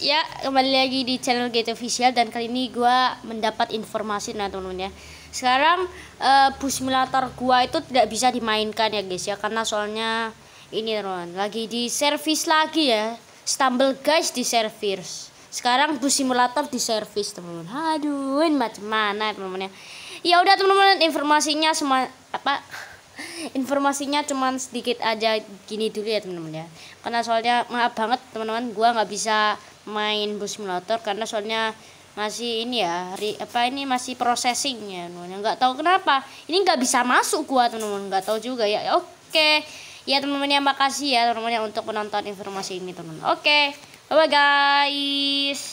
ya kembali lagi di channel Gate Official dan kali ini gue mendapat informasi nah teman-teman ya. Sekarang uh, bus simulator gue itu tidak bisa dimainkan ya guys ya karena soalnya ini teman lagi di servis lagi ya. Stumble guys di servis. Sekarang bus simulator di servis teman-teman. Aduh, macam mana teman-teman ya. Ya udah teman-teman informasinya semua apa informasinya cuman sedikit aja gini dulu ya teman-teman ya karena soalnya maaf banget teman-teman gua nggak bisa main bus simulator karena soalnya masih ini ya hari apa ini masih processing ya teman-teman nggak tahu kenapa ini nggak bisa masuk gua teman-teman nggak tahu juga ya oke ya teman-teman ya makasih ya teman-teman ya untuk menonton informasi ini teman-teman oke bye bye guys